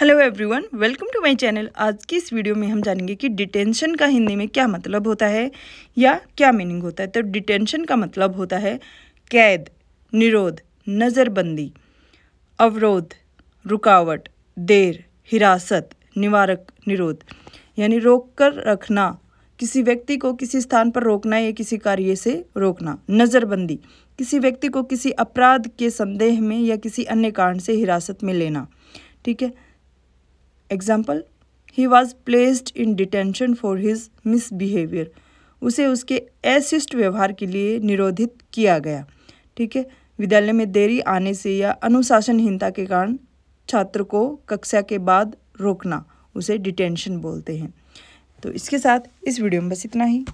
hello everyone welcome to my channel आज की इस वीडियो में हम जानेंगे कि डिटेंशन का हिंदी में क्या मतलब होता है या क्या मीनिंग होता है तो डिटेंशन का मतलब होता है कैद निरोध नज़रबंदी अवरोध रुकावट देर हिरासत निवारक निरोध यानी रोक कर रखना किसी व्यक्ति को किसी स्थान पर रोकना या किसी कार्य से रोकना नज़रबंदी किसी व्यक्ति को किसी अपराध के संदेह में या किसी अन्य कारण से हिरासत में लेना ठीक है example he was placed in detention for his misbehaviour उसे उसके अशिष्ट व्यवहार के लिए निरोधित किया गया ठीक है विद्यालय में देरी आने से या अनुशासनहीनता के कारण छात्र को कक्षा के बाद रोकना उसे डिटेंशन बोलते हैं तो इसके साथ इस वीडियो में बस इतना ही